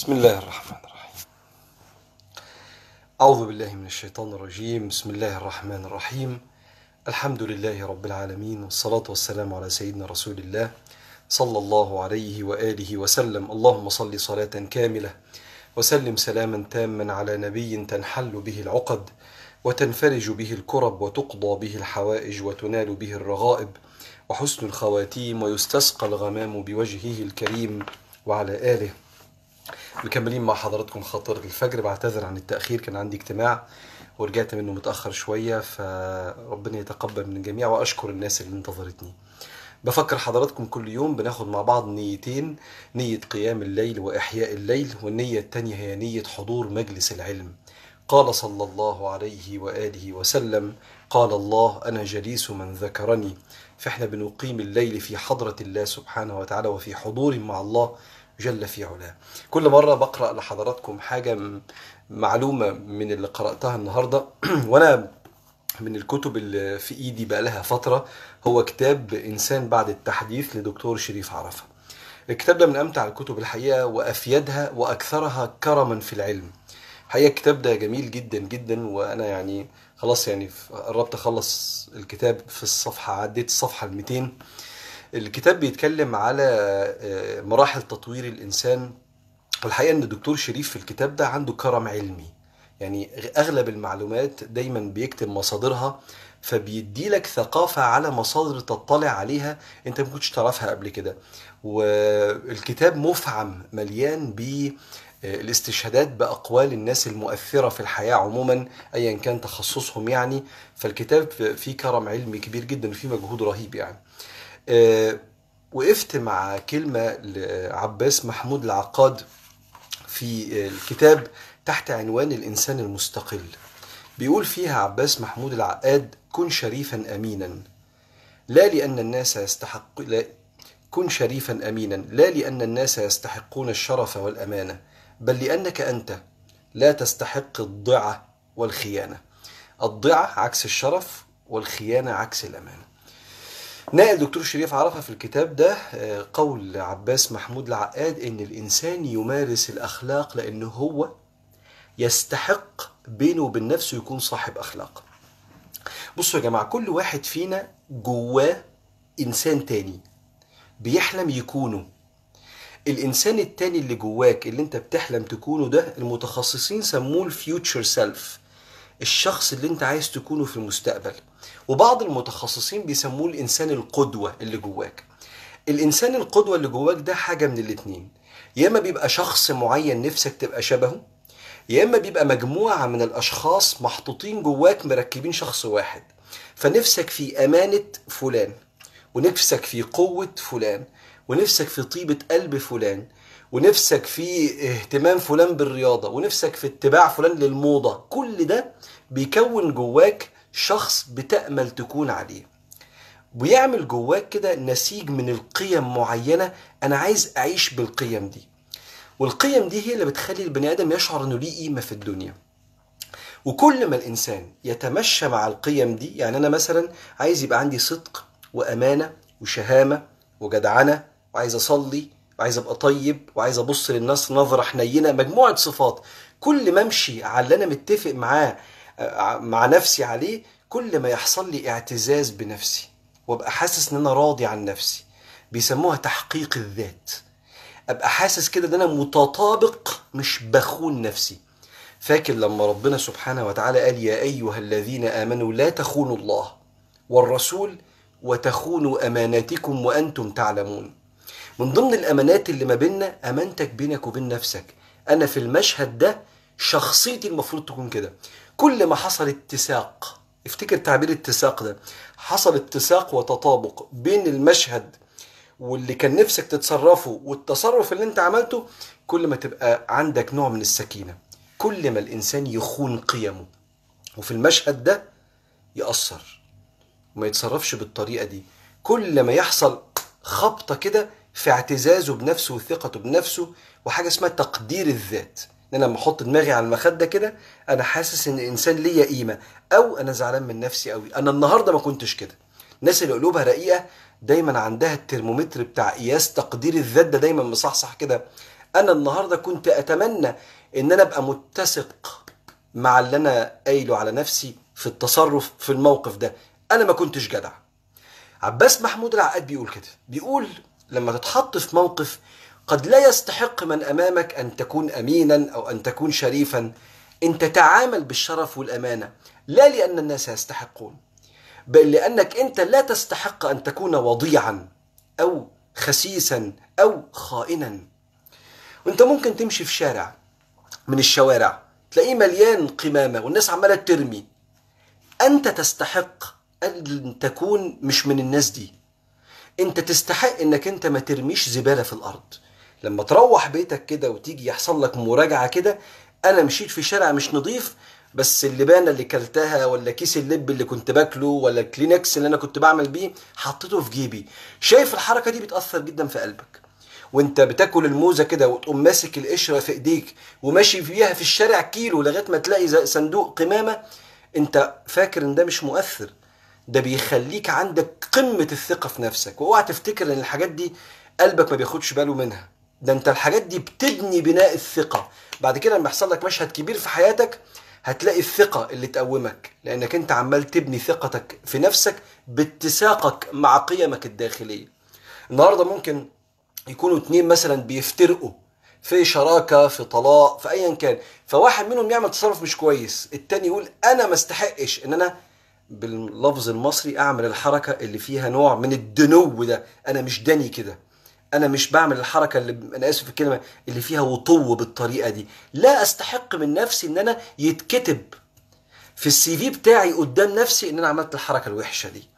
بسم الله الرحمن الرحيم أعوذ بالله من الشيطان الرجيم بسم الله الرحمن الرحيم الحمد لله رب العالمين والصلاة والسلام على سيدنا رسول الله صلى الله عليه وآله وسلم اللهم صل صلاة كاملة وسلم سلاما تاما على نبي تنحل به العقد وتنفرج به الكرب وتقضى به الحوائج وتنال به الرغائب وحسن الخواتيم ويستسقى الغمام بوجهه الكريم وعلى آله مكملين مع حضراتكم خاطر الفجر بعتذر عن التأخير كان عندي اجتماع ورجعت منه متأخر شوية فربنا يتقبل من الجميع وأشكر الناس اللي انتظرتني بفكر حضراتكم كل يوم بناخد مع بعض نيتين نية قيام الليل وإحياء الليل والنية التانية هي نية حضور مجلس العلم قال صلى الله عليه وآله وسلم قال الله أنا جليس من ذكرني فإحنا بنقيم الليل في حضرة الله سبحانه وتعالى وفي حضور مع الله جل في علاه كل مرة بقرأ لحضراتكم حاجة معلومة من اللي قرأتها النهاردة وأنا من الكتب اللي في ايدي بقى لها فتره هو كتاب انسان بعد التحديث لدكتور شريف عرفه الكتاب ده من امتع الكتب الحقيقه وافيدها واكثرها كرما في العلم الحقيقه الكتاب ده جميل جدا جدا وانا يعني خلاص يعني قربت اخلص الكتاب في الصفحه عديت الصفحه ال 200 الكتاب بيتكلم على آه، مراحل تطوير الانسان والحقيقه ان الدكتور شريف في الكتاب ده عنده كرم علمي يعني اغلب المعلومات دايما بيكتب مصادرها فبيدي لك ثقافة على مصادر تطلع عليها انت ما كنتش تعرفها قبل كده والكتاب مفعم مليان ب آه، الاستشهادات بأقوال الناس المؤثرة في الحياة عموما أيا كان تخصصهم يعني فالكتاب فيه كرم علمي كبير جدا وفيه مجهود رهيب يعني آه، وقفت مع كلمة لعباس محمود العقاد في الكتاب تحت عنوان الإنسان المستقل بيقول فيها عباس محمود العقاد كن شريفا أمينا لا لأن الناس يستحق لا كن شريفا أمينا لا لأن الناس يستحقون الشرف والأمانة بل لأنك أنت لا تستحق الضعة والخيانة الضعة عكس الشرف والخيانة عكس الأمانة نقل دكتور شريف عرفة في الكتاب ده آه، قول عباس محمود العقاد ان الانسان يمارس الاخلاق لان هو يستحق بينه وبين نفسه يكون صاحب اخلاق بصوا يا جماعه كل واحد فينا جواه انسان تاني بيحلم يكونه الانسان التاني اللي جواك اللي انت بتحلم تكونه ده المتخصصين سموه الفيوتشر سيلف الشخص اللي انت عايز تكونه في المستقبل وبعض المتخصصين بيسموه الانسان القدوه اللي جواك الانسان القدوه اللي جواك ده حاجه من الاتنين يا اما بيبقى شخص معين نفسك تبقى شبهه يا اما بيبقى مجموعه من الاشخاص محطوطين جواك مركبين شخص واحد فنفسك في امانه فلان ونفسك في قوه فلان ونفسك في طيبه قلب فلان ونفسك في اهتمام فلان بالرياضه ونفسك في اتباع فلان للموضه كل ده بيكون جواك شخص بتأمل تكون عليه ويعمل جواك كده نسيج من القيم معينة أنا عايز أعيش بالقيم دي والقيم دي هي اللي بتخلي البني آدم يشعر أنه ليه قيمة في الدنيا وكل ما الإنسان يتمشى مع القيم دي يعني أنا مثلا عايز يبقى عندي صدق وأمانة وشهامة وجدعنة وعايز أصلي وعايز أبقى طيب وعايز أبص للناس نظرة حنينة مجموعة صفات كل ما أمشي على اللي أنا متفق معاه مع نفسي عليه كل ما يحصل لي اعتزاز بنفسي وابقى حاسس ان انا راضي عن نفسي بيسموها تحقيق الذات ابقى حاسس كده ان انا متطابق مش بخون نفسي فاكر لما ربنا سبحانه وتعالى قال يا ايها الذين امنوا لا تخونوا الله والرسول وتخونوا اماناتكم وانتم تعلمون من ضمن الامانات اللي ما بيننا امانتك بينك وبين نفسك انا في المشهد ده شخصيتي المفروض تكون كده كل ما حصل اتساق افتكر تعبير اتساق ده حصل اتساق وتطابق بين المشهد واللي كان نفسك تتصرفه والتصرف اللي انت عملته كل ما تبقى عندك نوع من السكينة كل ما الإنسان يخون قيمه وفي المشهد ده يأثر وما يتصرفش بالطريقة دي كل ما يحصل خبطة كده في اعتزازه بنفسه وثقته بنفسه وحاجة اسمها تقدير الذات ان انا لما احط دماغي على المخده كده انا حاسس ان الانسان ليا قيمه او انا زعلان من نفسي قوي انا النهارده ما كنتش كده الناس اللي قلوبها رقيقه دايما عندها الترمومتر بتاع قياس تقدير الذات ده دا دايما مصحصح كده انا النهارده كنت اتمنى ان انا ابقى متسق مع اللي انا قايله على نفسي في التصرف في الموقف ده انا ما كنتش جدع عباس محمود العقاد بيقول كده بيقول لما تتحط في موقف قد لا يستحق من امامك ان تكون امينا او ان تكون شريفا ان تتعامل بالشرف والامانه لا لان الناس يستحقون بل لانك انت لا تستحق ان تكون وضيعا او خسيسا او خائنا وانت ممكن تمشي في شارع من الشوارع تلاقيه مليان قمامه والناس عماله ترمي انت تستحق ان تكون مش من الناس دي انت تستحق انك انت ما ترميش زباله في الارض لما تروح بيتك كده وتيجي يحصل لك مراجعه كده انا مشيت في شارع مش نظيف بس اللبانه اللي كلتها ولا كيس اللب اللي كنت باكله ولا الكلينكس اللي انا كنت بعمل بيه حطيته في جيبي شايف الحركه دي بتاثر جدا في قلبك وانت بتاكل الموزه كده وتقوم ماسك القشره في ايديك وماشي فيها في الشارع كيلو لغايه ما تلاقي صندوق قمامه انت فاكر ان ده مش مؤثر ده بيخليك عندك قمه الثقه في نفسك واوعى تفتكر ان الحاجات دي قلبك ما بياخدش باله منها ده انت الحاجات دي بتبني بناء الثقه بعد كده لما يحصل لك مشهد كبير في حياتك هتلاقي الثقة اللي تقومك لأنك أنت عمال تبني ثقتك في نفسك باتساقك مع قيمك الداخلية النهاردة ممكن يكونوا اتنين مثلا بيفترقوا في شراكة في طلاق في أيا كان فواحد منهم يعمل تصرف مش كويس التاني يقول أنا ما استحقش إن أنا باللفظ المصري أعمل الحركة اللي فيها نوع من الدنو ده أنا مش داني كده انا مش بعمل الحركه اللي انا اسف في الكلمه اللي فيها وطو بالطريقه دي لا استحق من نفسي ان انا يتكتب في السي في بتاعي قدام نفسي ان انا عملت الحركه الوحشه دي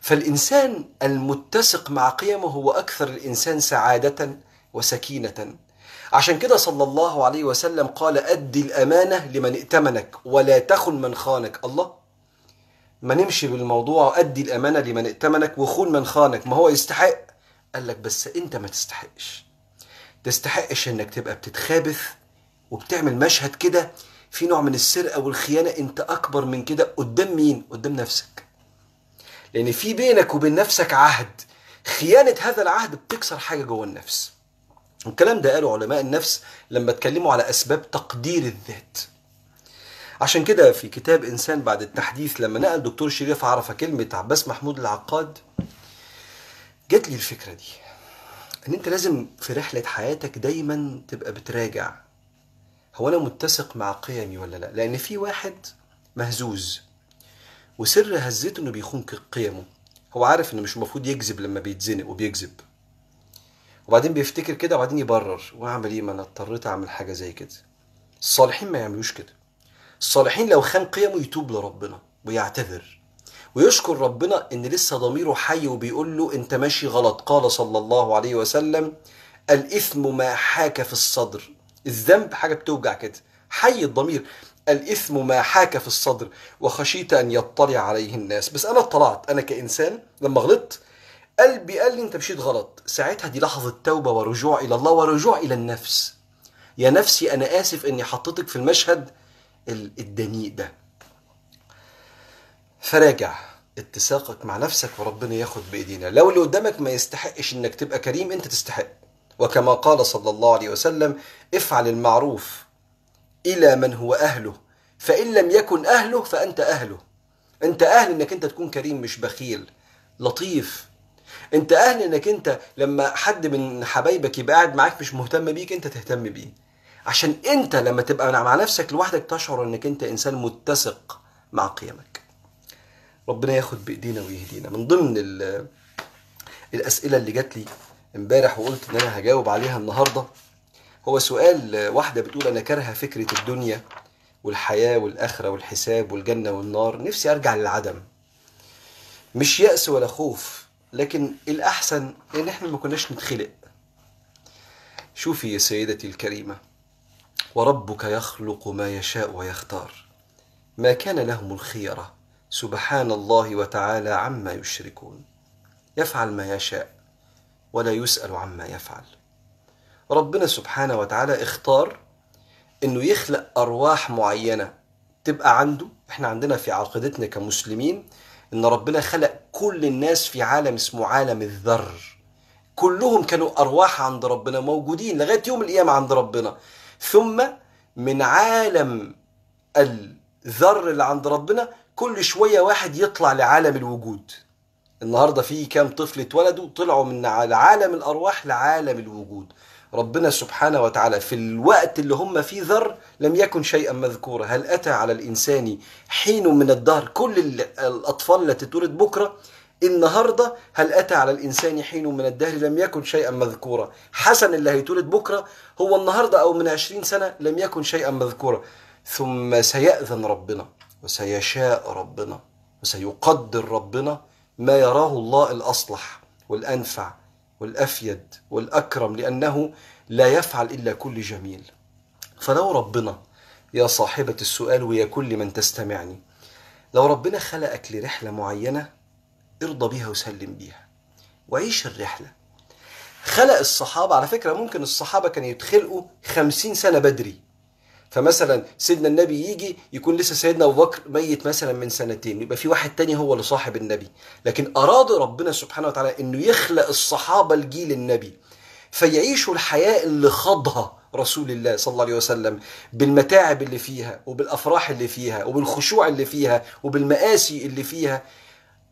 فالانسان المتسق مع قيمه هو اكثر الانسان سعاده وسكينه عشان كده صلى الله عليه وسلم قال ادي الامانه لمن ائتمنك ولا تخن من خانك الله ما نمشي بالموضوع ادي الامانه لمن ائتمنك وخون من خانك ما هو يستحق قال لك بس انت ما تستحقش تستحقش انك تبقى بتتخابث وبتعمل مشهد كده في نوع من السرقه والخيانه انت اكبر من كده قدام مين قدام نفسك لان في بينك وبين نفسك عهد خيانه هذا العهد بتكسر حاجه جوه النفس الكلام ده قاله علماء النفس لما اتكلموا على اسباب تقدير الذات عشان كده في كتاب انسان بعد التحديث لما نقل دكتور شريف عرفه كلمه عباس محمود العقاد جات لي الفكرة دي ان انت لازم في رحلة حياتك دايما تبقى بتراجع هو انا متسق مع قيمي ولا لا لان في واحد مهزوز وسر هزته انه بيخون قيمه هو عارف انه مش المفروض يكذب لما بيتزنق وبيكذب وبعدين بيفتكر كده وبعدين يبرر واعمل ايه ما انا اضطريت اعمل حاجه زي كده الصالحين ما يعملوش كده الصالحين لو خان قيمه يتوب لربنا ويعتذر ويشكر ربنا ان لسه ضميره حي وبيقول له انت ماشي غلط قال صلى الله عليه وسلم الاثم ما حاك في الصدر الذنب حاجه بتوجع كده حي الضمير الإثم ما حاك في الصدر وخشيت أن يطلع عليه الناس بس أنا اطلعت أنا كإنسان لما غلطت قلبي قال لي أنت مشيت غلط ساعتها دي لحظة توبة ورجوع إلى الله ورجوع إلى النفس يا نفسي أنا آسف أني حطيتك في المشهد الدنيء ده فراجع اتساقك مع نفسك وربنا ياخد بايدينا لو اللي قدامك ما يستحقش انك تبقى كريم انت تستحق وكما قال صلى الله عليه وسلم افعل المعروف الى من هو اهله فان لم يكن اهله فانت اهله انت اهل انك انت تكون كريم مش بخيل لطيف انت اهل انك انت لما حد من حبايبك يبقى قاعد معاك مش مهتم بيك انت تهتم بيه عشان انت لما تبقى مع نفسك لوحدك تشعر انك انت انسان متسق مع قيمك ربنا ياخد بايدينا ويهدينا من ضمن الاسئله اللي جات لي امبارح وقلت ان انا هجاوب عليها النهارده هو سؤال واحده بتقول انا كارهه فكره الدنيا والحياه والاخره والحساب والجنه والنار نفسي ارجع للعدم مش يأس ولا خوف لكن الأحسن إن إحنا ما كناش نتخلق شوفي يا سيدتي الكريمة وربك يخلق ما يشاء ويختار ما كان لهم الخيره سبحان الله وتعالى عما يشركون يفعل ما يشاء ولا يسأل عما يفعل ربنا سبحانه وتعالى اختار انه يخلق ارواح معينه تبقى عنده احنا عندنا في عقيدتنا كمسلمين ان ربنا خلق كل الناس في عالم اسمه عالم الذر كلهم كانوا ارواح عند ربنا موجودين لغايه يوم القيامه عند ربنا ثم من عالم ال الذر اللي عند ربنا كل شويه واحد يطلع لعالم الوجود النهارده في كام طفل اتولدوا طلعوا من عالم الارواح لعالم الوجود ربنا سبحانه وتعالى في الوقت اللي هم فيه ذر لم يكن شيئا مذكورا هل أتى على الإنسان حين من الدهر كل الأطفال التي تولد بكرة النهاردة هل أتى على الإنسان حين من الدهر لم يكن شيئا مذكورا حسن اللي هيتولد بكرة هو النهاردة أو من عشرين سنة لم يكن شيئا مذكورا ثم سيأذن ربنا وسيشاء ربنا وسيقدر ربنا ما يراه الله الأصلح والأنفع والأفيد والأكرم لأنه لا يفعل إلا كل جميل فلو ربنا يا صاحبة السؤال ويا كل من تستمعني لو ربنا خلقك لرحلة معينة ارضى بيها وسلم بيها وعيش الرحلة خلق الصحابة على فكرة ممكن الصحابة كانوا يتخلقوا خمسين سنة بدري فمثلا سيدنا النبي يجي يكون لسه سيدنا ابو بكر ميت مثلا من سنتين يبقى في واحد تاني هو اللي صاحب النبي لكن اراد ربنا سبحانه وتعالى انه يخلق الصحابه الجيل النبي فيعيشوا الحياه اللي خاضها رسول الله صلى الله عليه وسلم بالمتاعب اللي فيها وبالافراح اللي فيها وبالخشوع اللي فيها وبالمآسي اللي فيها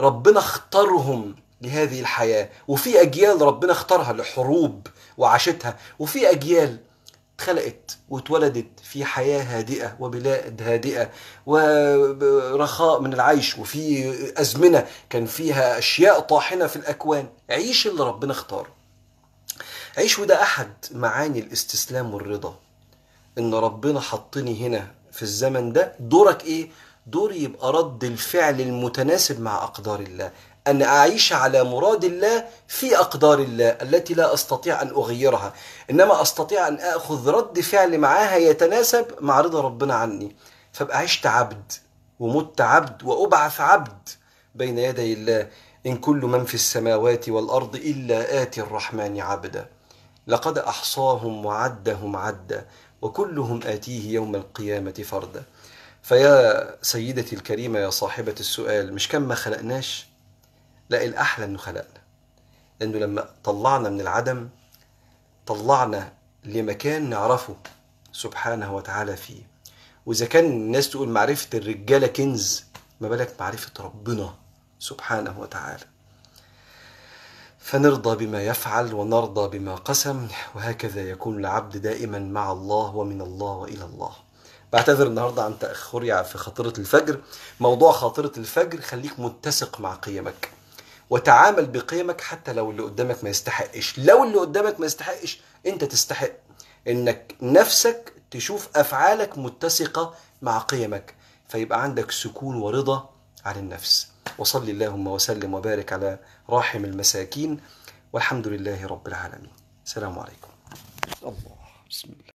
ربنا اختارهم لهذه الحياه وفي اجيال ربنا اختارها لحروب وعاشتها وفي اجيال اتخلقت واتولدت في حياة هادئة وبلاد هادئة ورخاء من العيش وفي أزمنة كان فيها أشياء طاحنة في الأكوان عيش اللي ربنا اختاره عيش وده أحد معاني الاستسلام والرضا إن ربنا حطني هنا في الزمن ده دورك إيه؟ دوري يبقى رد الفعل المتناسب مع أقدار الله أن أعيش على مراد الله في أقدار الله التي لا أستطيع أن أغيرها إنما أستطيع أن أخذ رد فعل معاها يتناسب مع رضا ربنا عني فأبقى عشت عبد ومت عبد وأبعث عبد بين يدي الله إن كل من في السماوات والأرض إلا آتي الرحمن عبدا لقد أحصاهم وعدهم عدا وكلهم آتيه يوم القيامة فردا فيا سيدتي الكريمة يا صاحبة السؤال مش كم ما خلقناش لا الأحلى إنه خلقنا لأنه لما طلعنا من العدم طلعنا لمكان نعرفه سبحانه وتعالى فيه وإذا كان الناس تقول معرفة الرجالة كنز ما بالك معرفة ربنا سبحانه وتعالى فنرضى بما يفعل ونرضى بما قسم وهكذا يكون العبد دائما مع الله ومن الله والى الله. بعتذر النهارده عن تاخري في خطرة الفجر، موضوع خطرة الفجر خليك متسق مع قيمك. وتعامل بقيمك حتى لو اللي قدامك ما يستحقش لو اللي قدامك ما يستحقش انت تستحق انك نفسك تشوف افعالك متسقه مع قيمك فيبقى عندك سكون ورضا عن النفس وصل اللهم وسلم وبارك على راحم المساكين والحمد لله رب العالمين السلام عليكم الله بسم الله